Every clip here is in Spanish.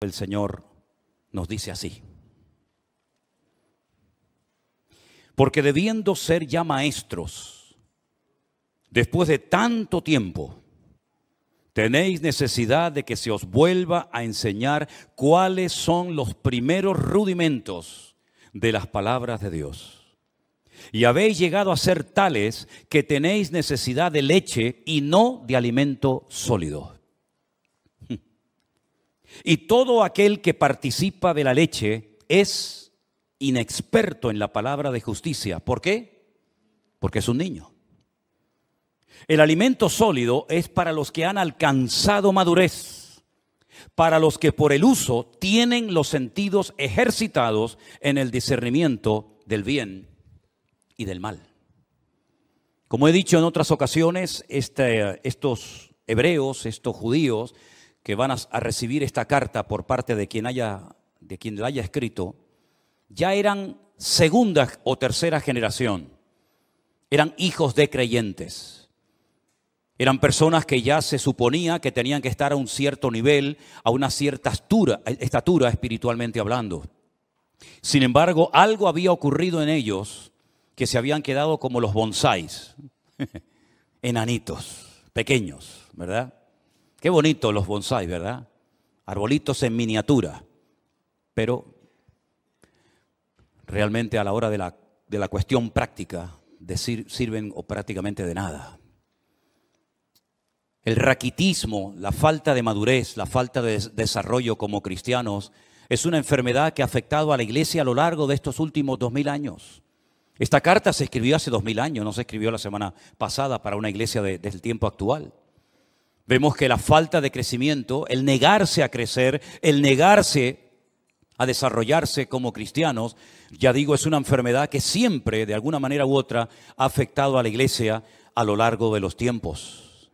El Señor nos dice así. Porque debiendo ser ya maestros, después de tanto tiempo, tenéis necesidad de que se os vuelva a enseñar cuáles son los primeros rudimentos de las palabras de Dios. Y habéis llegado a ser tales que tenéis necesidad de leche y no de alimento sólido y todo aquel que participa de la leche es inexperto en la palabra de justicia. ¿Por qué? Porque es un niño. El alimento sólido es para los que han alcanzado madurez, para los que por el uso tienen los sentidos ejercitados en el discernimiento del bien y del mal. Como he dicho en otras ocasiones, este, estos hebreos, estos judíos, que van a, recibir esta carta por parte de quien, haya, de quien la haya escrito, ya eran segunda o tercera generación. Eran hijos de creyentes. Eran personas que ya se suponía que tenían que estar a un cierto nivel, a una cierta estatura espiritualmente hablando. Sin embargo, algo había ocurrido en ellos que se habían quedado como los bonsáis, enanitos, pequeños, ¿verdad? Qué bonito los bonsáis, ¿verdad? Arbolitos en miniatura. Pero realmente a la hora de la, cuestión práctica sirven o prácticamente de nada. El raquitismo, la falta de madurez, la falta de desarrollo como cristianos, es una enfermedad que ha afectado a la iglesia a lo largo de estos últimos dos mil años. Esta carta se escribió hace dos mil años, no se escribió la semana pasada para una iglesia del tiempo actual. Vemos que la falta de crecimiento, el negarse a crecer, el negarse a desarrollarse como cristianos, ya digo, es una enfermedad que siempre, de alguna manera u otra, ha afectado a la iglesia a lo largo de los tiempos.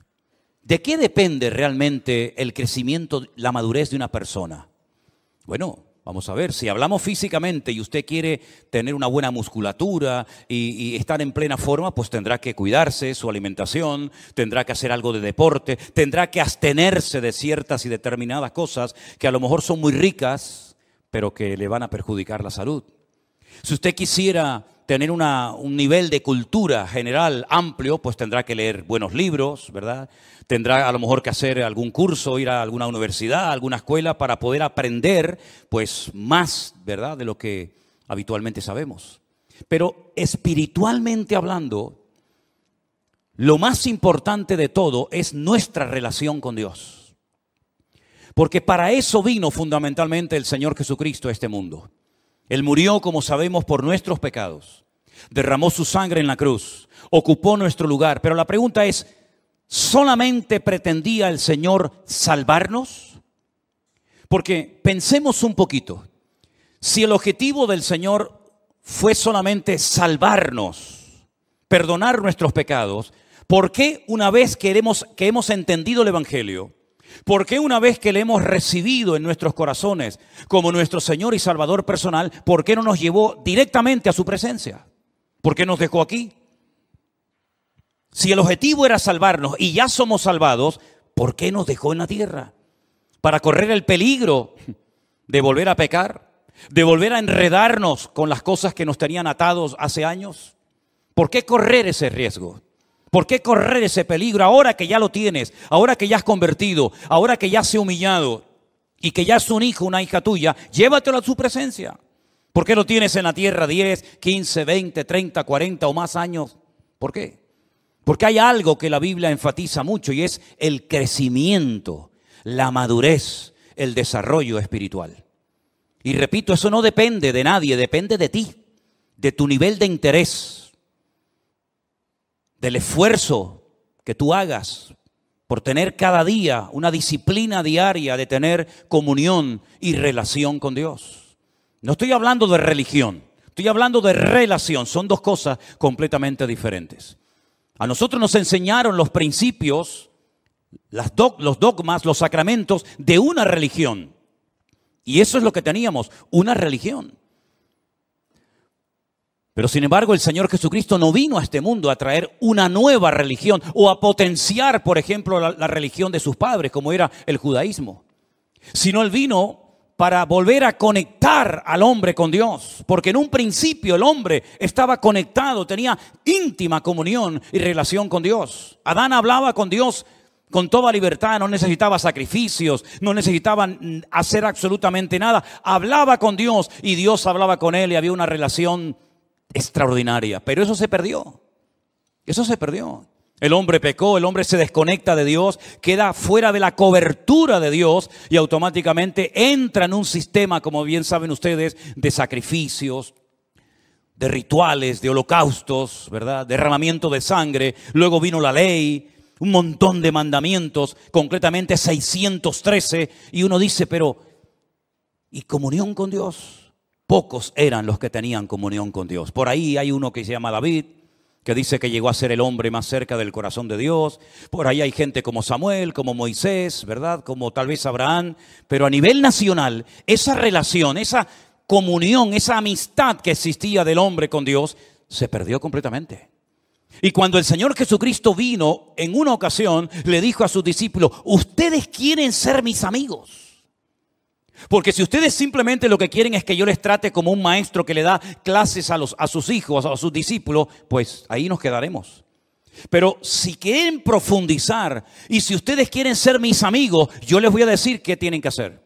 ¿De qué depende realmente el crecimiento, la madurez de una persona? Bueno, Vamos a ver, si hablamos físicamente y usted quiere tener una buena musculatura y, estar en plena forma, pues tendrá que cuidarse su alimentación, tendrá que hacer algo de deporte, tendrá que abstenerse de ciertas y determinadas cosas que a lo mejor son muy ricas, pero que le van a perjudicar la salud. Si usted quisiera tener un nivel de cultura general amplio, pues tendrá que leer buenos libros, ¿verdad? Tendrá a lo mejor que hacer algún curso, ir a alguna universidad, alguna escuela para poder aprender, pues más, ¿verdad? De lo que habitualmente sabemos. Pero espiritualmente hablando, lo más importante de todo es nuestra relación con Dios. Porque para eso vino fundamentalmente el Señor Jesucristo a este mundo él murió, como sabemos, por nuestros pecados. Derramó su sangre en la cruz. Ocupó nuestro lugar. Pero la pregunta es, ¿solamente pretendía el Señor salvarnos? Porque pensemos un poquito. Si el objetivo del Señor fue solamente salvarnos, perdonar nuestros pecados, ¿por qué una vez que hemos, que hemos entendido el Evangelio, ¿Por qué una vez que le hemos recibido en nuestros corazones como nuestro Señor y Salvador personal, por qué no nos llevó directamente a su presencia? ¿Por qué nos dejó aquí? Si el objetivo era salvarnos y ya somos salvados, ¿por qué nos dejó en la tierra? Para correr el peligro de volver a pecar, de volver a enredarnos con las cosas que nos tenían atados hace años. ¿Por qué correr ese riesgo? ¿Por qué correr ese peligro ahora que ya lo tienes, ahora que ya has convertido, ahora que ya has humillado y que ya es un hijo, una hija tuya? Llévatelo a su presencia. ¿Por qué lo tienes en la tierra 10, 15, 20, 30, 40 o más años? ¿Por qué? Porque hay algo que la Biblia enfatiza mucho y es el crecimiento, la madurez, el desarrollo espiritual. Y repito, eso no depende de nadie, depende de ti, de tu nivel de interés del esfuerzo que tú hagas por tener cada día una disciplina diaria de tener comunión y relación con Dios. No estoy hablando de religión, estoy hablando de relación. Son dos cosas completamente diferentes. A nosotros nos enseñaron los principios, los dogmas, los sacramentos de una religión. Y eso es lo que teníamos, una religión. Pero sin embargo, el Señor Jesucristo no vino a este mundo a traer una nueva religión o a potenciar, por ejemplo, la, religión de sus padres, como era el judaísmo, sino Él vino para volver a conectar al hombre con Dios, porque en un principio el hombre estaba conectado, tenía íntima comunión y relación con Dios. Adán hablaba con Dios con toda libertad, no necesitaba sacrificios, no necesitaba hacer absolutamente nada, hablaba con Dios y Dios hablaba con él y había una relación extraordinaria, pero eso se perdió. Eso se perdió. El hombre pecó, el hombre se desconecta de Dios, queda fuera de la cobertura de Dios y automáticamente entra en un sistema, como bien saben ustedes, de sacrificios, de rituales, de holocaustos, ¿verdad? Derramamiento de sangre. Luego vino la ley, un montón de mandamientos, concretamente 613, y uno dice, pero, ¿y comunión con Dios? pocos eran los que tenían comunión con Dios. Por ahí hay uno que se llama David, que dice que llegó a ser el hombre más cerca del corazón de Dios. Por ahí hay gente como Samuel, como Moisés, ¿verdad? Como tal vez Abraham. Pero a nivel nacional, esa relación, esa comunión, esa amistad que existía del hombre con Dios, se perdió completamente. Y cuando el Señor Jesucristo vino en una ocasión, le dijo a sus discípulos, ustedes quieren ser mis amigos. Porque si ustedes simplemente lo que quieren es que yo les trate como un maestro que le da clases a, los, a sus hijos, a sus discípulos, pues ahí nos quedaremos. Pero si quieren profundizar y si ustedes quieren ser mis amigos, yo les voy a decir qué tienen que hacer.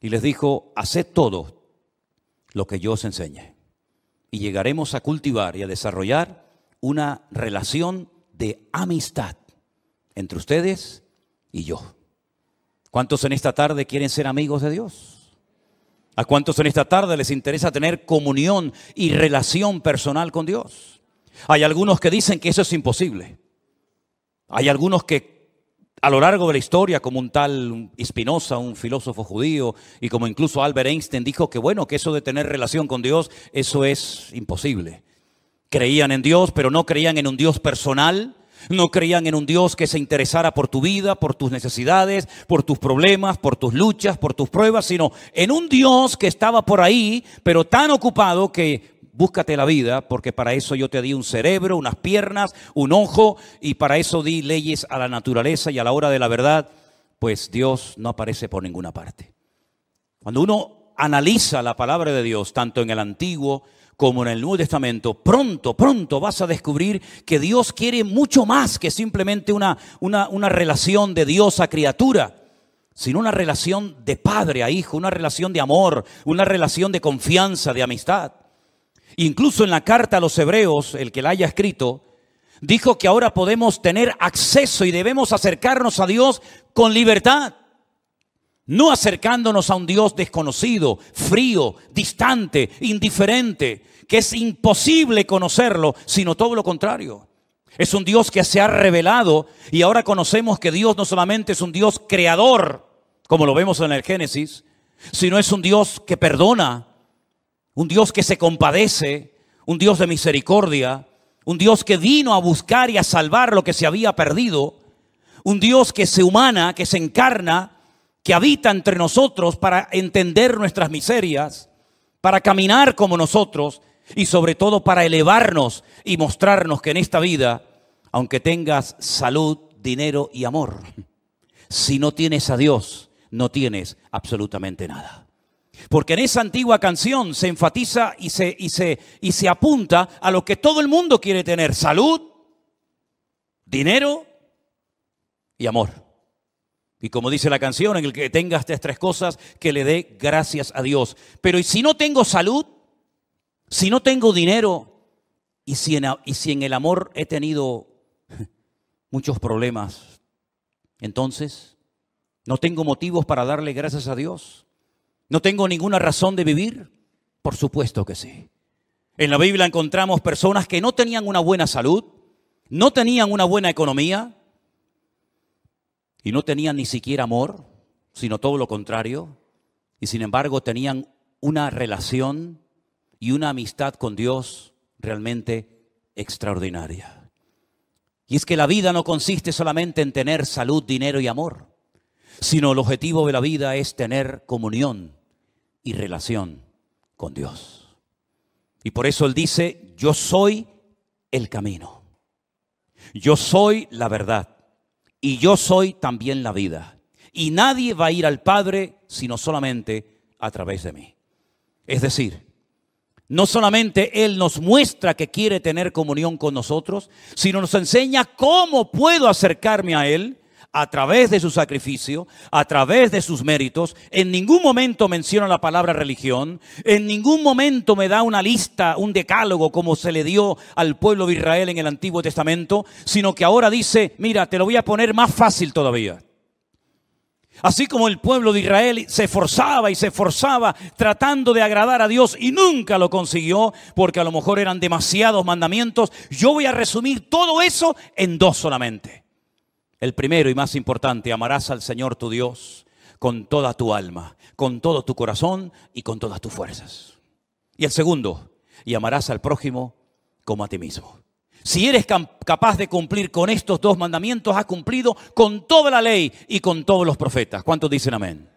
Y les dijo, haced todo lo que yo os enseñe. Y llegaremos a cultivar y a desarrollar una relación de amistad entre ustedes y yo. ¿Cuántos en esta tarde quieren ser amigos de Dios? ¿A cuántos en esta tarde les interesa tener comunión y relación personal con Dios? Hay algunos que dicen que eso es imposible. Hay algunos que a lo largo de la historia, como un tal Spinoza, un filósofo judío, y como incluso Albert Einstein dijo que bueno, que eso de tener relación con Dios, eso es imposible. Creían en Dios, pero no creían en un Dios personal, no creían en un Dios que se interesara por tu vida, por tus necesidades, por tus problemas, por tus luchas, por tus pruebas, sino en un Dios que estaba por ahí, pero tan ocupado que búscate la vida, porque para eso yo te di un cerebro, unas piernas, un ojo, y para eso di leyes a la naturaleza y a la hora de la verdad, pues Dios no aparece por ninguna parte. Cuando uno analiza la palabra de Dios, tanto en el Antiguo como en el Nuevo Testamento, pronto, pronto vas a descubrir que Dios quiere mucho más que simplemente una, una, relación de Dios a criatura sino una relación de padre a hijo, una relación de amor, una relación de confianza, de amistad. Incluso en la carta a los hebreos, el que la haya escrito, dijo que ahora podemos tener acceso y debemos acercarnos a Dios con libertad. No acercándonos a un Dios desconocido, frío, distante, indiferente, que es imposible conocerlo, sino todo lo contrario. Es un Dios que se ha revelado y ahora conocemos que Dios no solamente es un Dios creador, como lo vemos en el Génesis, sino es un Dios que perdona, un Dios que se compadece, un Dios de misericordia, un Dios que vino a buscar y a salvar lo que se había perdido, un Dios que se humana, que se encarna, que habita entre nosotros para entender nuestras miserias, para caminar como nosotros y sobre todo para elevarnos y mostrarnos que en esta vida, aunque tengas salud, dinero y amor, si no tienes a Dios, no tienes absolutamente nada. Porque en esa antigua canción se enfatiza y se, y se apunta a lo que todo el mundo quiere tener, salud, dinero y amor. Y como dice la canción, en el que tenga estas tres cosas, que le dé gracias a Dios. Pero ¿y si no tengo salud? Si no tengo dinero? y si en el amor he tenido muchos problemas? Entonces, no tengo motivos para darle gracias a Dios. No tengo ninguna razón de vivir. Por supuesto que sí. En la Biblia encontramos personas que no tenían una buena salud, no tenían una buena economía, y no tenían ni siquiera amor, sino todo lo contrario, y sin embargo tenían una relación y una amistad con Dios realmente extraordinaria. Y es que la vida no consiste solamente en tener salud, dinero y amor, sino el objetivo de la vida es tener comunión y relación con Dios. Y por eso Él dice, yo soy el camino, yo soy la verdad, y yo soy también la vida. Y nadie va a ir al Padre sino solamente a través de mí. Es decir, no solamente Él nos muestra que quiere tener comunión con nosotros, sino nos enseña cómo puedo acercarme a Él a través de su sacrificio, a través de sus méritos. En ningún momento menciona la palabra religión, en ningún momento me da una lista, un decálogo como se le dio al pueblo de Israel en el Antiguo Testamento, sino que ahora dice, mira, te lo voy a poner más fácil todavía. Así como el pueblo de Israel se esforzaba y se esforzaba tratando de agradar a Dios y nunca lo consiguió porque a lo mejor eran demasiados mandamientos, yo voy a resumir todo eso en dos solamente. El primero y más importante, amarás al Señor tu Dios con toda tu alma, con todo tu corazón y con todas tus fuerzas. Y el segundo, y amarás al prójimo como a ti mismo. Si eres capaz de cumplir con estos dos mandamientos, has cumplido con toda la ley y con todos los profetas. ¿Cuántos dicen amén?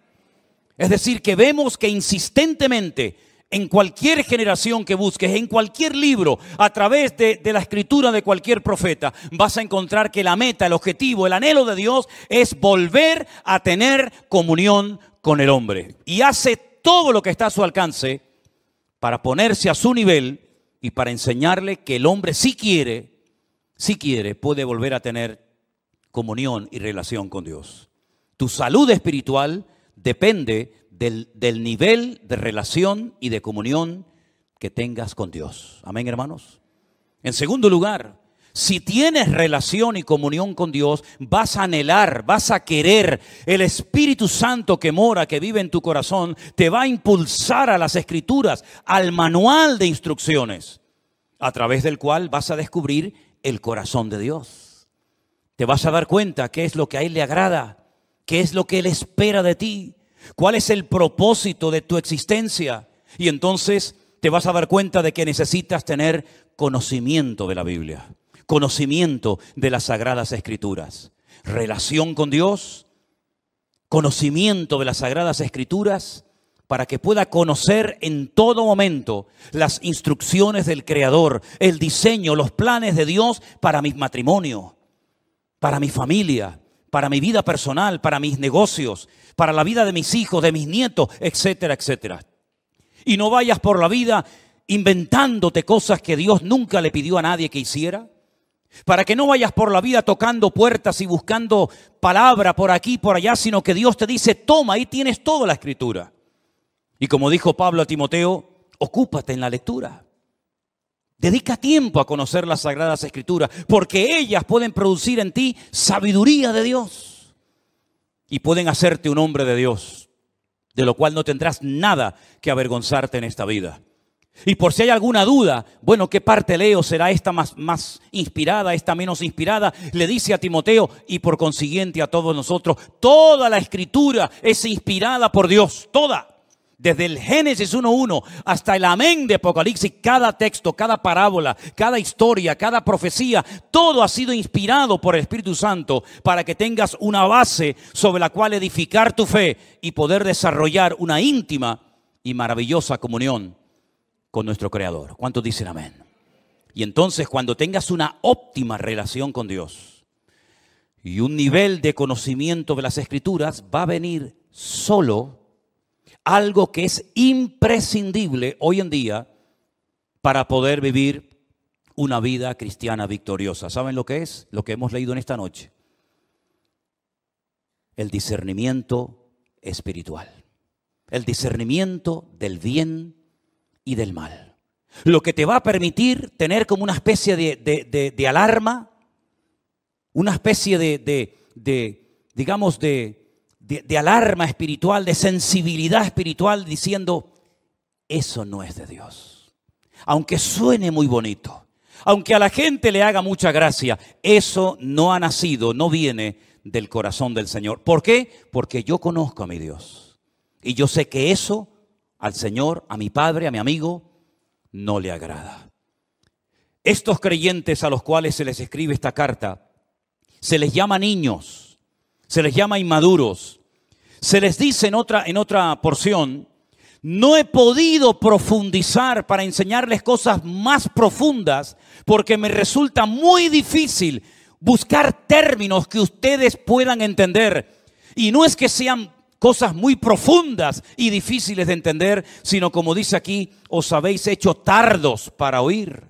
Es decir, que vemos que insistentemente en cualquier generación que busques, en cualquier libro, a través de, la escritura de cualquier profeta, vas a encontrar que la meta, el objetivo, el anhelo de Dios es volver a tener comunión con el hombre. Y hace todo lo que está a su alcance para ponerse a su nivel y para enseñarle que el hombre si quiere, si quiere, puede volver a tener comunión y relación con Dios. Tu salud espiritual depende del, nivel de relación y de comunión que tengas con Dios. Amén, hermanos. En segundo lugar, si tienes relación y comunión con Dios, vas a anhelar, vas a querer. El Espíritu Santo que mora, que vive en tu corazón, te va a impulsar a las escrituras, al manual de instrucciones, a través del cual vas a descubrir el corazón de Dios. Te vas a dar cuenta qué es lo que a Él le agrada, qué es lo que Él espera de ti, ¿Cuál es el propósito de tu existencia? Y entonces te vas a dar cuenta de que necesitas tener conocimiento de la Biblia, conocimiento de las sagradas escrituras, relación con Dios, conocimiento de las sagradas escrituras para que pueda conocer en todo momento las instrucciones del Creador, el diseño, los planes de Dios para mi matrimonio, para mi familia, para mi vida personal, para mis negocios, para la vida de mis hijos, de mis nietos, etcétera, etcétera. Y no vayas por la vida inventándote cosas que Dios nunca le pidió a nadie que hiciera. Para que no vayas por la vida tocando puertas y buscando palabra por aquí, por allá, sino que Dios te dice, toma, ahí tienes toda la escritura. Y como dijo Pablo a Timoteo, ocúpate en la lectura. Dedica tiempo a conocer las sagradas escrituras, porque ellas pueden producir en ti sabiduría de Dios y pueden hacerte un hombre de Dios, de lo cual no tendrás nada que avergonzarte en esta vida. Y por si hay alguna duda, bueno, ¿qué parte leo? ¿Será esta más, más inspirada, esta menos inspirada? Le dice a Timoteo y por consiguiente a todos nosotros, toda la escritura es inspirada por Dios, toda desde el Génesis 1.1 hasta el amén de Apocalipsis, cada texto, cada parábola, cada historia, cada profecía, todo ha sido inspirado por el Espíritu Santo para que tengas una base sobre la cual edificar tu fe y poder desarrollar una íntima y maravillosa comunión con nuestro Creador. ¿Cuántos dicen amén? Y entonces cuando tengas una óptima relación con Dios y un nivel de conocimiento de las escrituras, va a venir solo algo que es imprescindible hoy en día para poder vivir una vida cristiana victoriosa. ¿Saben lo que es? Lo que hemos leído en esta noche. El discernimiento espiritual. El discernimiento del bien y del mal. Lo que te va a permitir tener como una especie de, alarma, una especie de, digamos, de, de, alarma espiritual, de sensibilidad espiritual, diciendo, eso no es de Dios. Aunque suene muy bonito, aunque a la gente le haga mucha gracia, eso no ha nacido, no viene del corazón del Señor. ¿Por qué? Porque yo conozco a mi Dios. Y yo sé que eso al Señor, a mi Padre, a mi amigo, no le agrada. Estos creyentes a los cuales se les escribe esta carta, se les llama niños, se les llama inmaduros, se les dice en otra, en otra porción, no he podido profundizar para enseñarles cosas más profundas porque me resulta muy difícil buscar términos que ustedes puedan entender. Y no es que sean cosas muy profundas y difíciles de entender, sino como dice aquí, os habéis hecho tardos para oír.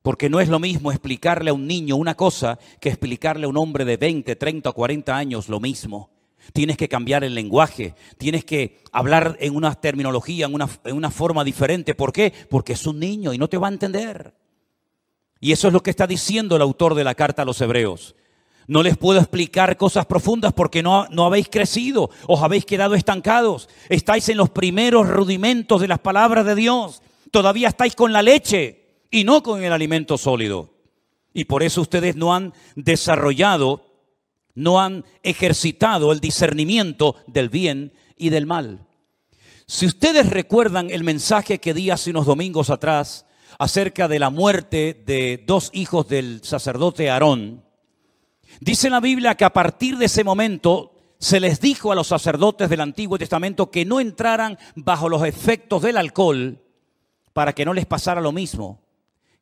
Porque no es lo mismo explicarle a un niño una cosa que explicarle a un hombre de 20, 30 o 40 años lo mismo. Tienes que cambiar el lenguaje, tienes que hablar en una terminología, en una, en una forma diferente. ¿Por qué? Porque es un niño y no te va a entender. Y eso es lo que está diciendo el autor de la carta a los hebreos. No les puedo explicar cosas profundas porque no, no, habéis crecido, os habéis quedado estancados, estáis en los primeros rudimentos de las palabras de Dios, todavía estáis con la leche y no con el alimento sólido. Y por eso ustedes no han desarrollado no han ejercitado el discernimiento del bien y del mal. Si ustedes recuerdan el mensaje que di hace unos domingos atrás acerca de la muerte de dos hijos del sacerdote Aarón, dice la Biblia que a partir de ese momento se les dijo a los sacerdotes del Antiguo Testamento que no entraran bajo los efectos del alcohol para que no les pasara lo mismo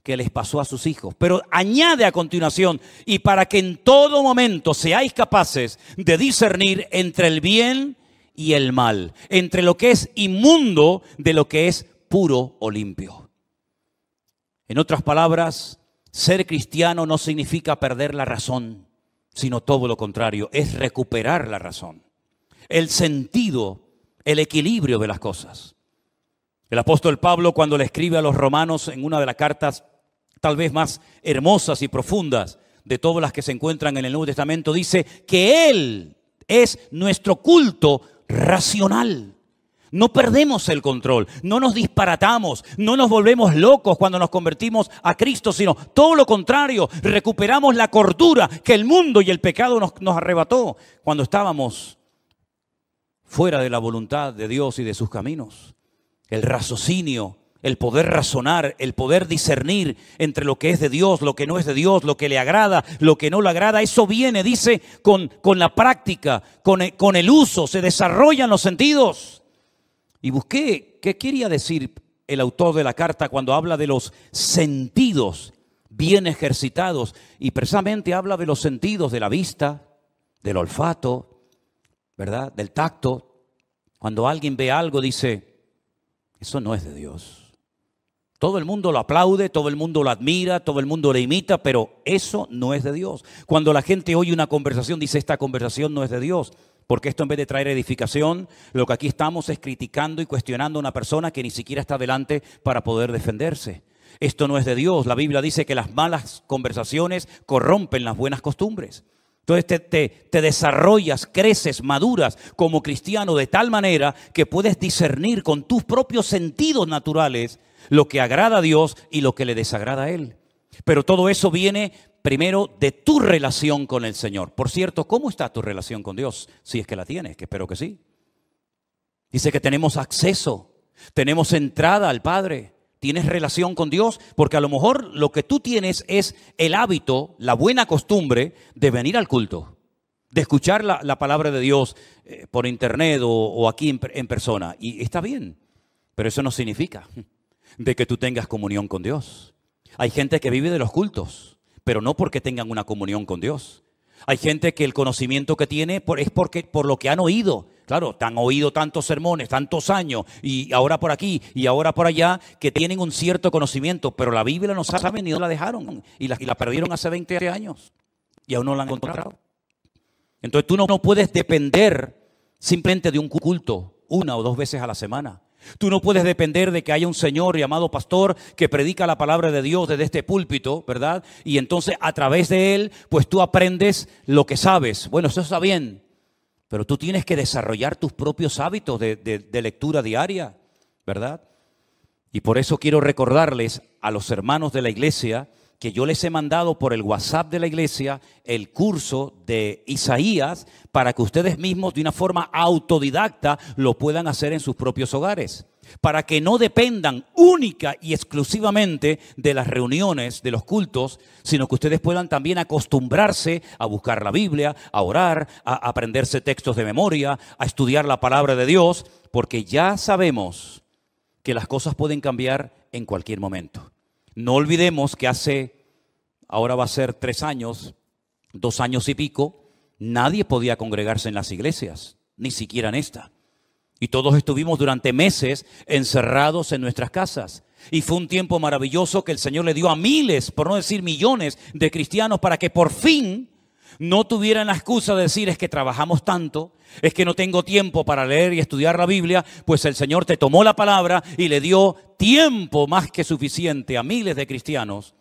que les pasó a sus hijos. Pero añade a continuación, y para que en todo momento seáis capaces de discernir entre el bien y el mal, entre lo que es inmundo de lo que es puro o limpio. En otras palabras, ser cristiano no significa perder la razón, sino todo lo contrario, es recuperar la razón, el sentido, el equilibrio de las cosas. El apóstol Pablo cuando le escribe a los romanos en una de las cartas tal vez más hermosas y profundas de todas las que se encuentran en el Nuevo Testamento, dice que Él es nuestro culto racional. No perdemos el control, no nos disparatamos, no nos volvemos locos cuando nos convertimos a Cristo, sino todo lo contrario, recuperamos la cordura que el mundo y el pecado nos, arrebató cuando estábamos fuera de la voluntad de Dios y de sus caminos. El raciocinio el poder razonar, el poder discernir entre lo que es de Dios, lo que no es de Dios, lo que le agrada, lo que no le agrada. Eso viene, dice, con, con la práctica, con, con el uso, se desarrollan los sentidos. Y busqué qué quería decir el autor de la carta cuando habla de los sentidos bien ejercitados. Y precisamente habla de los sentidos de la vista, del olfato, ¿verdad? Del tacto. Cuando alguien ve algo dice, eso no es de Dios. Todo el mundo lo aplaude, todo el mundo lo admira, todo el mundo le imita, pero eso no es de Dios. Cuando la gente oye una conversación, dice, esta conversación no es de Dios. Porque esto en vez de traer edificación, lo que aquí estamos es criticando y cuestionando a una persona que ni siquiera está delante para poder defenderse. Esto no es de Dios. La Biblia dice que las malas conversaciones corrompen las buenas costumbres. Entonces te, te, te, desarrollas, creces, maduras como cristiano de tal manera que puedes discernir con tus propios sentidos naturales lo que agrada a Dios y lo que le desagrada a Él. Pero todo eso viene primero de tu relación con el Señor. Por cierto, ¿cómo está tu relación con Dios? Si es que la tienes, que espero que sí. Dice que tenemos acceso, tenemos entrada al Padre, tienes relación con Dios, porque a lo mejor lo que tú tienes es el hábito, la buena costumbre de venir al culto, de escuchar la, palabra de Dios eh, por internet o, aquí en persona. Y está bien, pero eso no significa de que tú tengas comunión con Dios. Hay gente que vive de los cultos, pero no porque tengan una comunión con Dios. Hay gente que el conocimiento que tiene es porque, por lo que han oído. Claro, han oído tantos sermones, tantos años, y ahora por aquí, y ahora por allá, que tienen un cierto conocimiento, pero la Biblia no saben ni no la dejaron, y la, la perdieron hace 20 años, y aún no la han encontrado. Entonces tú no, no puedes depender simplemente de un culto una o dos veces a la semana. Tú no puedes depender de que haya un señor llamado pastor que predica la palabra de Dios desde este púlpito, ¿verdad? Y entonces a través de él, pues tú aprendes lo que sabes. Bueno, eso está bien, pero tú tienes que desarrollar tus propios hábitos de, de lectura diaria, ¿verdad? Y por eso quiero recordarles a los hermanos de la iglesia, que yo les he mandado por el WhatsApp de la iglesia el curso de Isaías para que ustedes mismos de una forma autodidacta lo puedan hacer en sus propios hogares, para que no dependan única y exclusivamente de las reuniones, de los cultos, sino que ustedes puedan también acostumbrarse a buscar la Biblia, a orar, a aprenderse textos de memoria, a estudiar la palabra de Dios, porque ya sabemos que las cosas pueden cambiar en cualquier momento. No olvidemos que hace, ahora va a ser tres años, dos años y pico, nadie podía congregarse en las iglesias, ni siquiera en esta. Y todos estuvimos durante meses encerrados en nuestras casas. Y fue un tiempo maravilloso que el Señor le dio a miles, por no decir millones, de cristianos para que por fin no tuvieran la excusa de decir es que trabajamos tanto, es que no tengo tiempo para leer y estudiar la Biblia, pues el Señor te tomó la palabra y le dio tiempo más que suficiente a miles de cristianos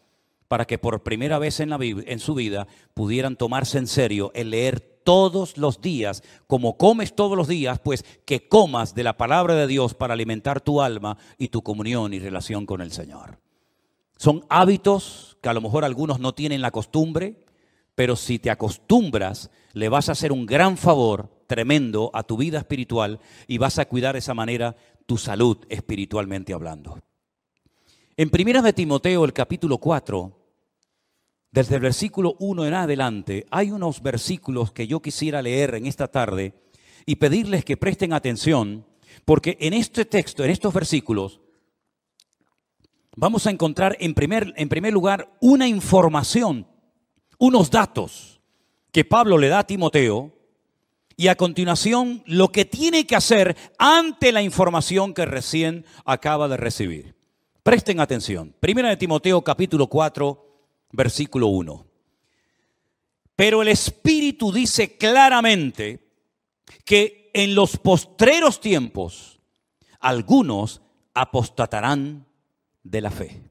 para que por primera vez en, la en su vida pudieran tomarse en serio el leer todos los días, como comes todos los días, pues que comas de la palabra de Dios para alimentar tu alma y tu comunión y relación con el Señor. Son hábitos que a lo mejor algunos no tienen la costumbre, pero si te acostumbras, le vas a hacer un gran favor tremendo a tu vida espiritual y vas a cuidar de esa manera tu salud espiritualmente hablando. En Primera de Timoteo, el capítulo 4, desde el versículo 1 en adelante, hay unos versículos que yo quisiera leer en esta tarde y pedirles que presten atención, porque en este texto, en estos versículos, vamos a encontrar en primer, en primer lugar una información unos datos que Pablo le da a Timoteo y a continuación lo que tiene que hacer ante la información que recién acaba de recibir. Presten atención. Primera de Timoteo capítulo 4, versículo 1. Pero el Espíritu dice claramente que en los postreros tiempos algunos apostatarán de la fe,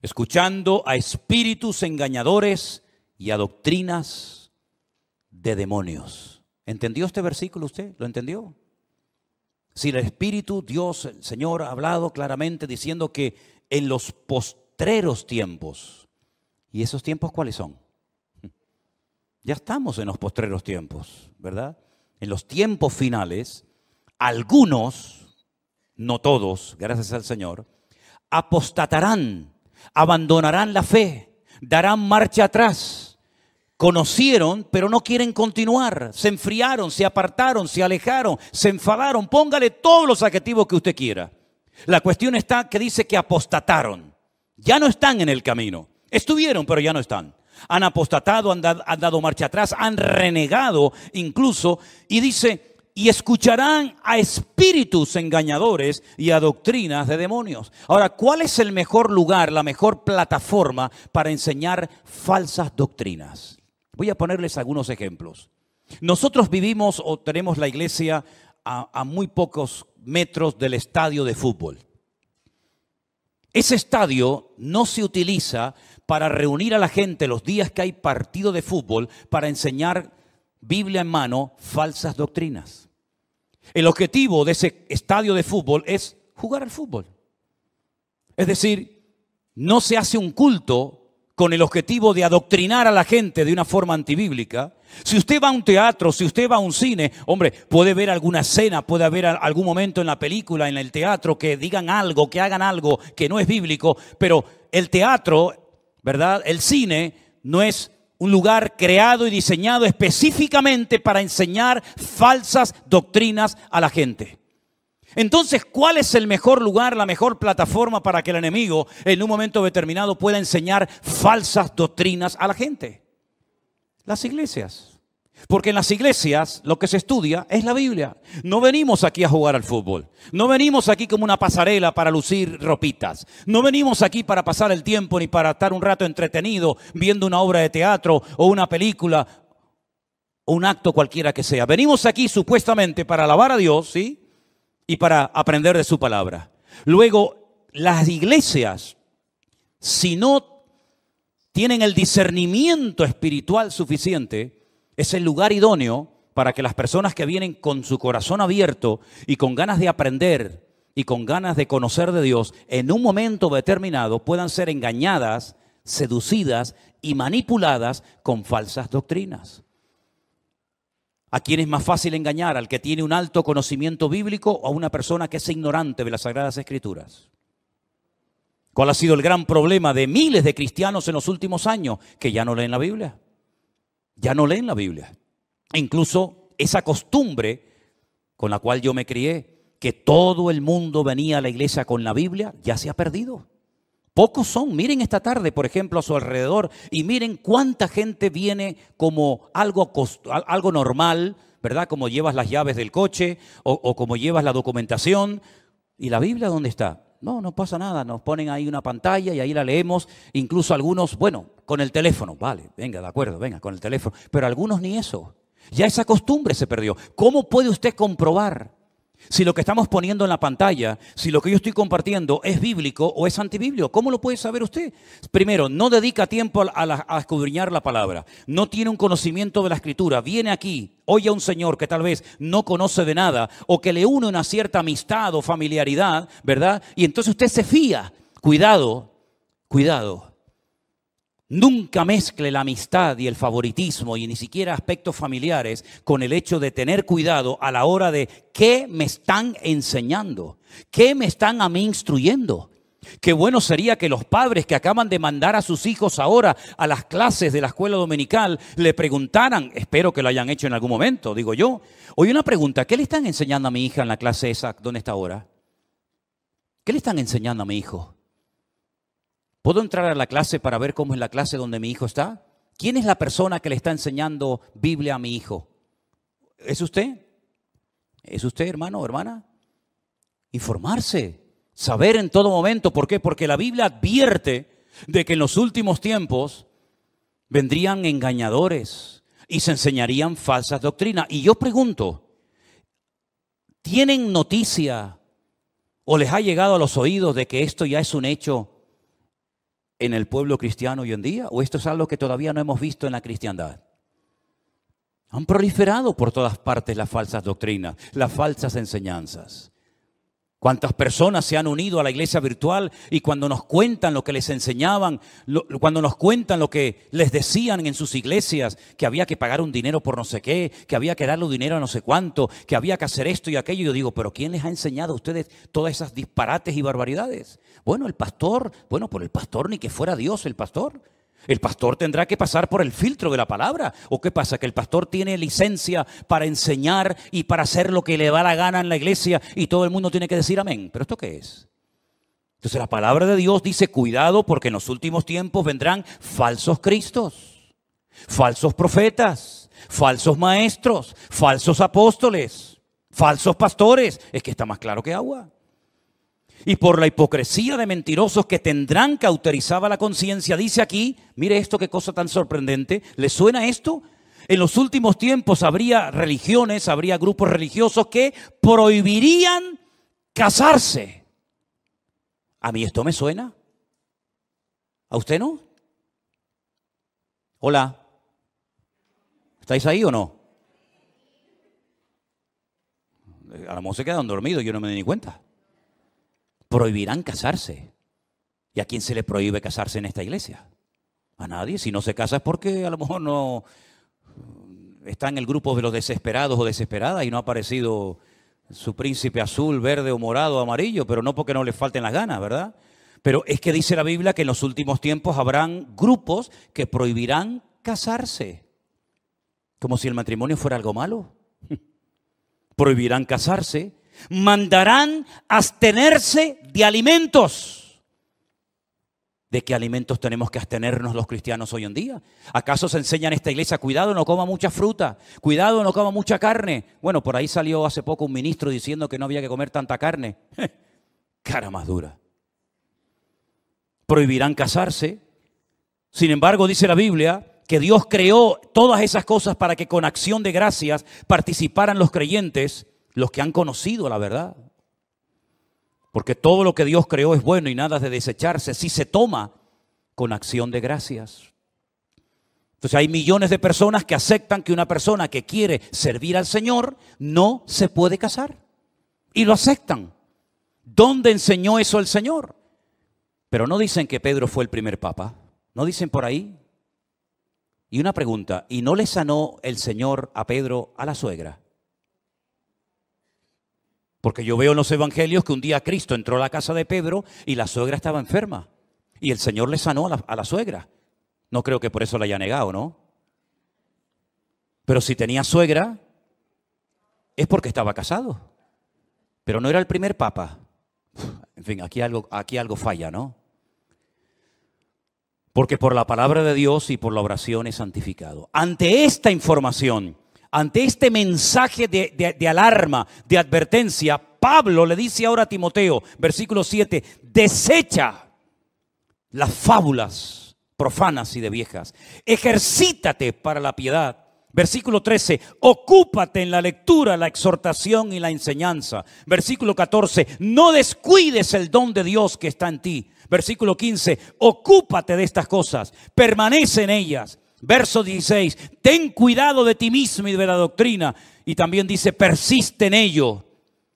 escuchando a espíritus engañadores y a doctrinas de demonios. ¿Entendió este versículo usted? ¿Lo entendió? Si el Espíritu, Dios, el Señor, ha hablado claramente diciendo que en los postreros tiempos, ¿y esos tiempos cuáles son? Ya estamos en los postreros tiempos, ¿verdad? En los tiempos finales, algunos, no todos, gracias al Señor, apostatarán, abandonarán la fe, darán marcha atrás Conocieron, pero no quieren continuar. Se enfriaron, se apartaron, se alejaron, se enfadaron. Póngale todos los adjetivos que usted quiera. La cuestión está que dice que apostataron. Ya no están en el camino. Estuvieron, pero ya no están. Han apostatado, han, dado, han dado marcha atrás, han renegado incluso. Y dice, y escucharán a espíritus engañadores y a doctrinas de demonios. Ahora, ¿cuál es el mejor lugar, la mejor plataforma para enseñar falsas doctrinas? Voy a ponerles algunos ejemplos. Nosotros vivimos o tenemos la iglesia a, muy pocos metros del estadio de fútbol. Ese estadio no se utiliza para reunir a la gente los días que hay partido de fútbol para enseñar Biblia en mano falsas doctrinas. El objetivo de ese estadio de fútbol es jugar al fútbol. Es decir, no se hace un culto con el objetivo de adoctrinar a la gente de una forma antibíblica. Si usted va a un teatro, si usted va a un cine, hombre, puede ver alguna escena, puede haber algún momento en la película, en el teatro, que digan algo, que hagan algo que no es bíblico, pero el teatro, ¿verdad? El cine no es un lugar creado y diseñado específicamente para enseñar falsas doctrinas a la gente. Entonces, ¿cuál es el mejor lugar, la mejor plataforma para que el enemigo en un momento determinado pueda enseñar falsas doctrinas a la gente? Las iglesias. Porque en las iglesias lo que se estudia es la Biblia. No venimos aquí a jugar al fútbol. No venimos aquí como una pasarela para lucir ropitas. No venimos aquí para pasar el tiempo ni para estar un rato entretenido viendo una obra de teatro o una película o un acto cualquiera que sea. Venimos aquí supuestamente para alabar a Dios, ¿sí? y para aprender de su palabra. Luego, las iglesias, si no tienen el discernimiento espiritual suficiente, es el lugar idóneo para que las personas que vienen con su corazón abierto y con ganas de aprender y con ganas de conocer de Dios, en un momento determinado puedan ser engañadas, seducidas y manipuladas con falsas doctrinas. ¿A quién es más fácil engañar? ¿Al que tiene un alto conocimiento bíblico o a una persona que es ignorante de las Sagradas Escrituras? ¿Cuál ha sido el gran problema de miles de cristianos en los últimos años? Que ya no leen la Biblia. Ya no leen la Biblia. E incluso esa costumbre con la cual yo me crié, que todo el mundo venía a la iglesia con la Biblia, ya se ha perdido. Pocos son. Miren esta tarde, por ejemplo, a su alrededor y miren cuánta gente viene como algo, algo normal, ¿verdad? Como llevas las llaves del coche o, o, como llevas la documentación. ¿Y la Biblia dónde está? No, no pasa nada. Nos ponen ahí una pantalla y ahí la leemos. Incluso algunos, bueno, con el teléfono. Vale, venga, de acuerdo, venga, con el teléfono. Pero algunos ni eso. Ya esa costumbre se perdió. ¿Cómo puede usted comprobar si lo que estamos poniendo en la pantalla, si lo que yo estoy compartiendo es bíblico o es antibiblio, ¿cómo lo puede saber usted? Primero, no dedica tiempo a, a, escudriñar la palabra, no tiene un conocimiento de la escritura, viene aquí, oye a un señor que tal vez no conoce de nada o que le une una cierta amistad o familiaridad, ¿verdad? Y entonces usted se fía. Cuidado, cuidado. Nunca mezcle la amistad y el favoritismo y ni siquiera aspectos familiares con el hecho de tener cuidado a la hora de qué me están enseñando, qué me están a mí instruyendo. Qué bueno sería que los padres que acaban de mandar a sus hijos ahora a las clases de la escuela dominical le preguntaran, espero que lo hayan hecho en algún momento, digo yo, Oye, una pregunta, ¿qué le están enseñando a mi hija en la clase esa? ¿Dónde está ahora? ¿Qué le están enseñando a mi hijo? ¿Puedo entrar a la clase para ver cómo es la clase donde mi hijo está? ¿Quién es la persona que le está enseñando Biblia a mi hijo? ¿Es usted? ¿Es usted, hermano o hermana? Informarse, saber en todo momento. ¿Por qué? Porque la Biblia advierte de que en los últimos tiempos vendrían engañadores y se enseñarían falsas doctrinas. Y yo pregunto, ¿tienen noticia o les ha llegado a los oídos de que esto ya es un hecho en el pueblo cristiano hoy en día? ¿O esto es algo que todavía no hemos visto en la cristiandad? Han proliferado por todas partes las falsas doctrinas, las falsas enseñanzas. Cuántas personas se han unido a la iglesia virtual y cuando nos cuentan lo que les enseñaban, cuando nos cuentan lo que les decían en sus iglesias, que había que pagar un dinero por no sé qué, que había que darle dinero a no sé cuánto, que había que hacer esto y aquello, yo digo, pero ¿quién les ha enseñado a ustedes todas esas disparates y barbaridades? Bueno, el pastor, bueno, por el pastor ni que fuera Dios el pastor. El pastor tendrá que pasar por el filtro de la palabra. ¿O qué pasa? Que el pastor tiene licencia para enseñar y para hacer lo que le va la gana en la iglesia y todo el mundo tiene que decir amén. ¿Pero esto qué es? Entonces la palabra de Dios dice, cuidado porque en los últimos tiempos vendrán falsos cristos, falsos profetas, falsos maestros, falsos apóstoles, falsos pastores. Es que está más claro que agua y por la hipocresía de mentirosos que tendrán cauterizada la conciencia. Dice aquí, mire esto, qué cosa tan sorprendente. ¿Le suena esto? En los últimos tiempos habría religiones, habría grupos religiosos que prohibirían casarse. A mí esto me suena. ¿A usted no? Hola. ¿Estáis ahí o no? A lo mejor se quedan dormidos, yo no me di ni cuenta prohibirán casarse. ¿Y a quién se le prohíbe casarse en esta iglesia? A nadie. Si no se casa es porque a lo mejor no mm, está en el grupo de los desesperados o desesperadas y no ha aparecido su príncipe azul, verde o morado, amarillo, pero no porque no le falten las ganas, ¿verdad? Pero es que dice la Biblia que en los últimos tiempos habrán grupos que prohibirán casarse. Como si el matrimonio fuera algo malo. prohibirán casarse, mandarán abstenerse de alimentos. ¿De qué alimentos tenemos que abstenernos los cristianos hoy en día? ¿Acaso se enseña en esta iglesia, cuidado, no coma mucha fruta, cuidado, no coma mucha carne? Bueno, por ahí salió hace poco un ministro diciendo que no había que comer tanta carne. Cara más dura. Prohibirán casarse. Sin embargo, dice la Biblia que Dios creó todas esas cosas para que con acción de gracias participaran los creyentes los que han conocido la verdad. Porque todo lo que Dios creó es bueno y nada de desecharse si se toma con acción de gracias. Entonces hay millones de personas que aceptan que una persona que quiere servir al Señor no se puede casar. Y lo aceptan. ¿Dónde enseñó eso el Señor? Pero no dicen que Pedro fue el primer papa. No dicen por ahí. Y una pregunta, ¿y no le sanó el Señor a Pedro a la suegra? Porque yo veo en los evangelios que un día Cristo entró a la casa de Pedro y la suegra estaba enferma. Y el Señor le sanó a la, suegra. No creo que por eso la haya negado, ¿no? Pero si tenía suegra, es porque estaba casado. Pero no era el primer papa. En fin, aquí algo, aquí algo falla, ¿no? Porque por la palabra de Dios y por la oración es santificado. Ante esta información, ante este mensaje de, alarma, de advertencia, Pablo le dice ahora a Timoteo, versículo 7, desecha las fábulas profanas y de viejas, ejercítate para la piedad. Versículo 13, ocúpate en la lectura, la exhortación y la enseñanza. Versículo 14, no descuides el don de Dios que está en ti. Versículo 15, ocúpate de estas cosas, permanece en ellas Verso 16, ten cuidado de ti mismo y de la doctrina. Y también dice, persiste en ello,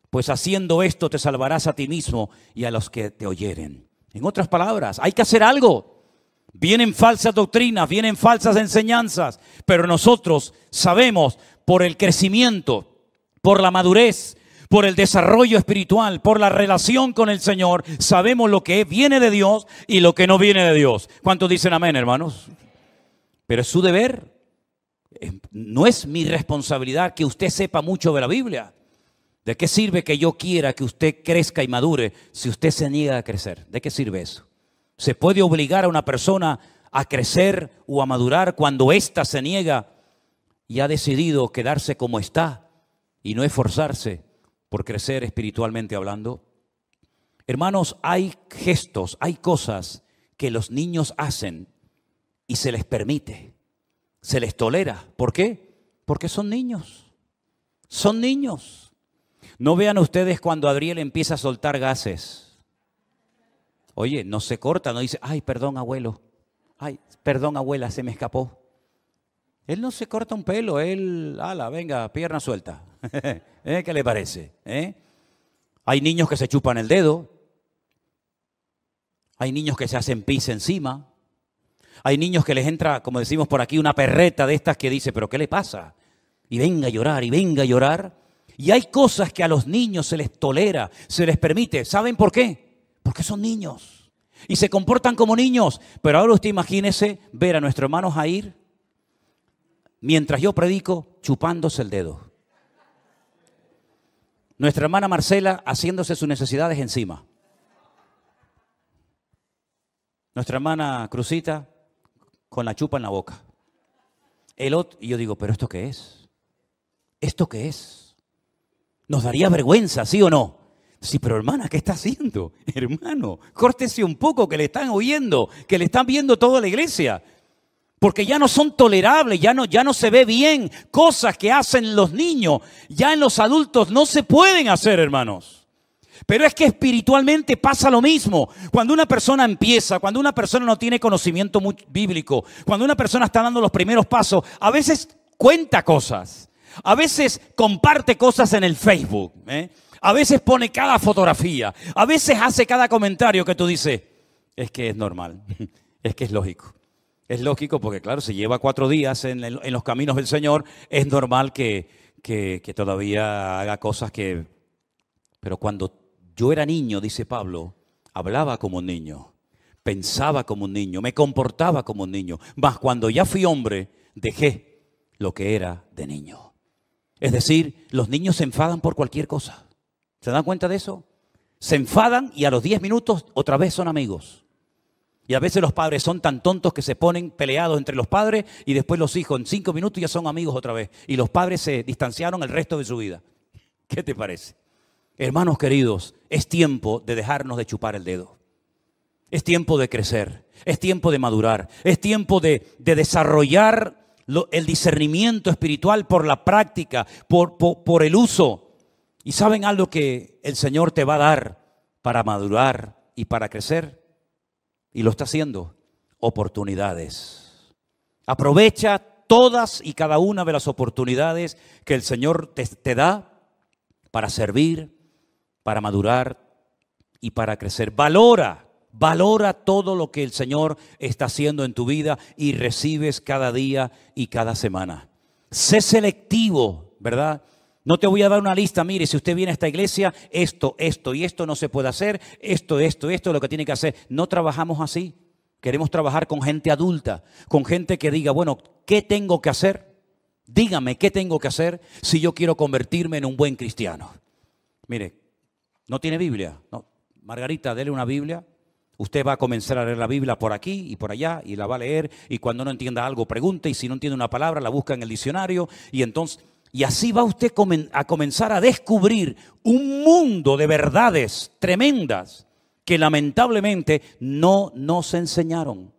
pues haciendo esto te salvarás a ti mismo y a los que te oyeren. En otras palabras, hay que hacer algo. Vienen falsas doctrinas, vienen falsas enseñanzas, pero nosotros sabemos por el crecimiento, por la madurez, por el desarrollo espiritual, por la relación con el Señor, sabemos lo que viene de Dios y lo que no viene de Dios. ¿Cuántos dicen amén, hermanos? Pero es su deber. No es mi responsabilidad que usted sepa mucho de la Biblia. ¿De qué sirve que yo quiera que usted crezca y madure si usted se niega a crecer? ¿De qué sirve eso? ¿Se puede obligar a una persona a crecer o a madurar cuando ésta se niega y ha decidido quedarse como está y no esforzarse por crecer espiritualmente hablando? Hermanos, hay gestos, hay cosas que los niños hacen y se les permite, se les tolera. ¿Por qué? Porque son niños, son niños. No vean ustedes cuando Adriel empieza a soltar gases. Oye, no se corta, no dice, ay, perdón abuelo, ay, perdón abuela, se me escapó. Él no se corta un pelo, él, ala, venga, pierna suelta. ¿Eh? ¿Qué le parece? ¿Eh? Hay niños que se chupan el dedo, hay niños que se hacen pis encima, hay niños que les entra, como decimos por aquí, una perreta de estas que dice, pero ¿qué le pasa? Y venga a llorar, y venga a llorar. Y hay cosas que a los niños se les tolera, se les permite. ¿Saben por qué? Porque son niños. Y se comportan como niños. Pero ahora usted imagínese ver a nuestro hermano Jair, mientras yo predico, chupándose el dedo. Nuestra hermana Marcela haciéndose sus necesidades encima. Nuestra hermana Cruzita con la chupa en la boca. El otro, y yo digo, pero ¿esto qué es? ¿Esto qué es? Nos daría vergüenza, ¿sí o no? Sí, pero hermana, ¿qué está haciendo? Hermano, córtese un poco, que le están oyendo, que le están viendo toda la iglesia. Porque ya no son tolerables, ya no, ya no se ve bien cosas que hacen los niños, ya en los adultos no se pueden hacer, hermanos. Pero es que espiritualmente pasa lo mismo. Cuando una persona empieza, cuando una persona no tiene conocimiento bíblico, cuando una persona está dando los primeros pasos, a veces cuenta cosas, a veces comparte cosas en el Facebook, ¿eh? a veces pone cada fotografía, a veces hace cada comentario que tú dices, es que es normal, es que es lógico. Es lógico porque, claro, si lleva cuatro días en, los caminos del Señor, es normal que, que, que todavía haga cosas que... Pero cuando yo era niño, dice Pablo, hablaba como un niño, pensaba como un niño, me comportaba como un niño, mas cuando ya fui hombre, dejé lo que era de niño. Es decir, los niños se enfadan por cualquier cosa. ¿Se dan cuenta de eso? Se enfadan y a los 10 minutos otra vez son amigos. Y a veces los padres son tan tontos que se ponen peleados entre los padres y después los hijos en 5 minutos ya son amigos otra vez. Y los padres se distanciaron el resto de su vida. ¿Qué te parece? Hermanos queridos, es tiempo de dejarnos de chupar el dedo. Es tiempo de crecer, es tiempo de madurar, es tiempo de, desarrollar el discernimiento espiritual por la práctica, por, el uso. ¿Y saben algo que el Señor te va a dar para madurar y para crecer? Y lo está haciendo. Oportunidades. Aprovecha todas y cada una de las oportunidades que el Señor te da para servir, para madurar y para crecer. Valora, valora todo lo que el Señor está haciendo en tu vida y recibes cada día y cada semana. Sé selectivo, ¿verdad? No te voy a dar una lista, mire, si usted viene a esta iglesia, esto, esto y esto no se puede hacer, esto, esto, esto es lo que tiene que hacer. No trabajamos así. Queremos trabajar con gente adulta, con gente que diga, bueno, ¿qué tengo que hacer? Dígame, ¿qué tengo que hacer si yo quiero convertirme en un buen cristiano? Mire, no tiene Biblia. No. Margarita, dele una Biblia. Usted va a comenzar a leer la Biblia por aquí y por allá y la va a leer y cuando no entienda algo pregunte y si no entiende una palabra la busca en el diccionario y entonces y así va usted a comenzar a descubrir un mundo de verdades tremendas que lamentablemente no nos enseñaron.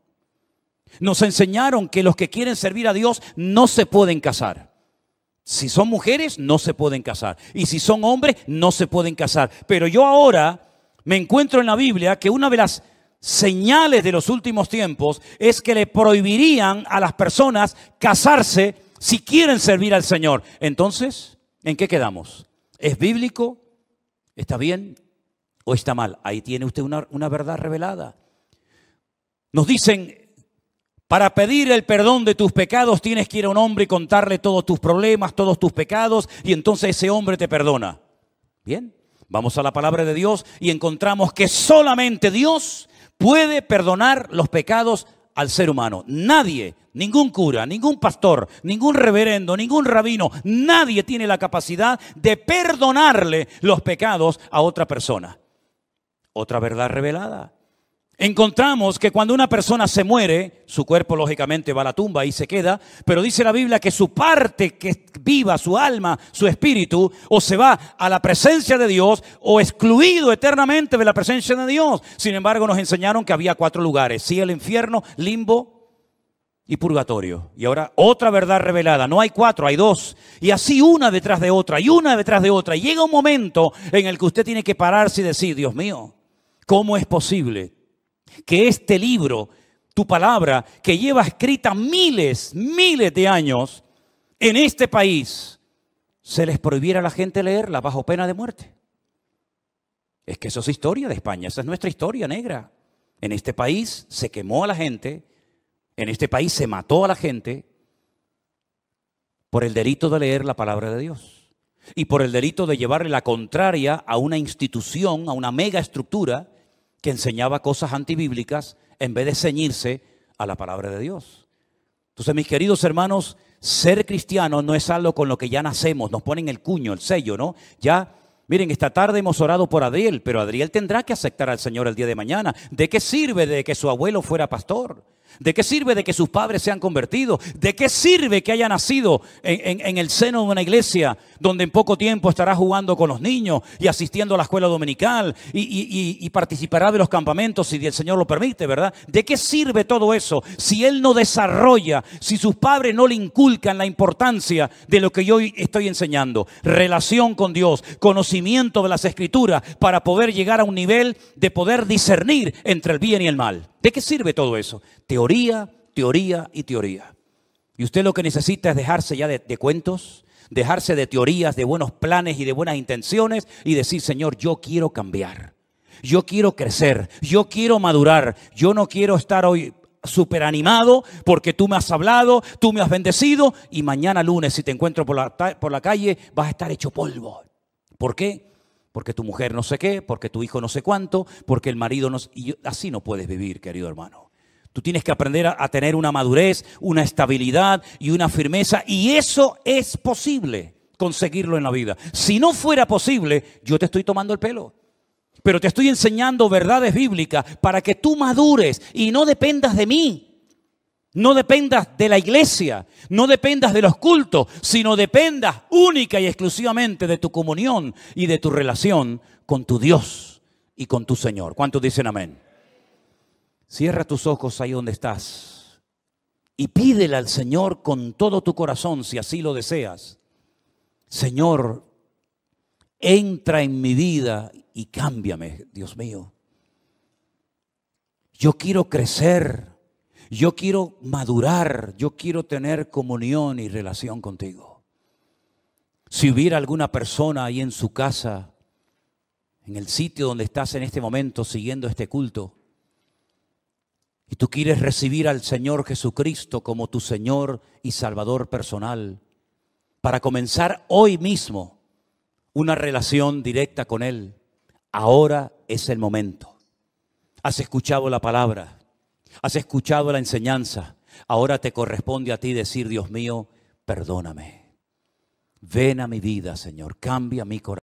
Nos enseñaron que los que quieren servir a Dios no se pueden casar. Si son mujeres, no se pueden casar. Y si son hombres, no se pueden casar. Pero yo ahora me encuentro en la Biblia que una de las señales de los últimos tiempos es que le prohibirían a las personas casarse si quieren servir al Señor. Entonces, ¿en qué quedamos? ¿Es bíblico? ¿Está bien o está mal? Ahí tiene usted una, una verdad revelada. Nos dicen, para pedir el perdón de tus pecados tienes que ir a un hombre y contarle todos tus problemas, todos tus pecados, y entonces ese hombre te perdona. Bien, vamos a la palabra de Dios y encontramos que solamente Dios puede perdonar los pecados al ser humano. Nadie, ningún cura, ningún pastor, ningún reverendo, ningún rabino, nadie tiene la capacidad de perdonarle los pecados a otra persona. Otra verdad revelada encontramos que cuando una persona se muere, su cuerpo lógicamente va a la tumba y se queda, pero dice la Biblia que su parte que viva, su alma, su espíritu, o se va a la presencia de Dios o excluido eternamente de la presencia de Dios. Sin embargo, nos enseñaron que había cuatro lugares, sí, el infierno, limbo, y purgatorio. Y ahora otra verdad revelada. No hay cuatro, hay dos. Y así una detrás de otra y una detrás de otra. Y llega un momento en el que usted tiene que pararse y decir, Dios mío, ¿cómo es posible? que este libro, tu palabra, que lleva escrita miles, miles de años en este país, se les prohibiera a la gente leerla bajo pena de muerte. Es que eso es historia de España, esa es nuestra historia negra. En este país se quemó a la gente, en este país se mató a la gente por el delito de leer la palabra de Dios y por el delito de llevarle la contraria a una institución, a una mega estructura que enseñaba cosas antibíblicas en vez de ceñirse a la palabra de Dios. Entonces, mis queridos hermanos, ser cristiano no es algo con lo que ya nacemos, nos ponen el cuño, el sello, ¿no? Ya, miren, esta tarde hemos orado por Adriel, pero Adriel tendrá que aceptar al Señor el día de mañana. ¿De qué sirve de que su abuelo fuera pastor? ¿De qué sirve de que sus padres se han convertido? ¿De qué sirve que haya nacido en, el seno de una iglesia donde en poco tiempo estará jugando con los niños y asistiendo a la escuela dominical y, y, participará de los campamentos si el Señor lo permite, ¿verdad? ¿De qué sirve todo eso si Él no desarrolla, si sus padres no le inculcan la importancia de lo que yo estoy enseñando? Relación con Dios, conocimiento de las escrituras para poder llegar a un nivel de poder discernir entre el bien y el mal. ¿De qué sirve todo eso? Teoría, teoría y teoría. Y usted lo que necesita es dejarse ya de, cuentos, dejarse de teorías, de buenos planes y de buenas intenciones y decir, Señor, yo quiero cambiar. Yo quiero crecer, yo quiero madurar, yo no quiero estar hoy súper animado porque tú me has hablado, tú me has bendecido y mañana lunes si te encuentro por la, por la, calle vas a estar hecho polvo. ¿Por qué? porque tu mujer no sé qué, porque tu hijo no sé cuánto, porque el marido no sé... Y así no puedes vivir, querido hermano. Tú tienes que aprender a, a tener una madurez, una estabilidad y una firmeza, y eso es posible conseguirlo en la vida. Si no fuera posible, yo te estoy tomando el pelo. Pero te estoy enseñando verdades bíblicas para que tú madures y no dependas de mí. No dependas de la iglesia, no dependas de los cultos, sino dependas única y exclusivamente de tu comunión y de tu relación con tu Dios y con tu Señor. ¿Cuántos dicen amén? Cierra tus ojos ahí donde estás y pídele al Señor con todo tu corazón, si así lo deseas. Señor, entra en mi vida y cámbiame, Dios mío. Yo quiero crecer yo quiero madurar, yo quiero tener comunión y relación contigo. Si hubiera alguna persona ahí en su casa, en el sitio donde estás en este momento siguiendo este culto, y tú quieres recibir al Señor Jesucristo como tu Señor y Salvador personal, para comenzar hoy mismo una relación directa con Él, ahora es el momento. Has escuchado la palabra. Has escuchado la enseñanza. Ahora te corresponde a ti decir, Dios mío, perdóname. Ven a mi vida, Señor. Cambia mi corazón.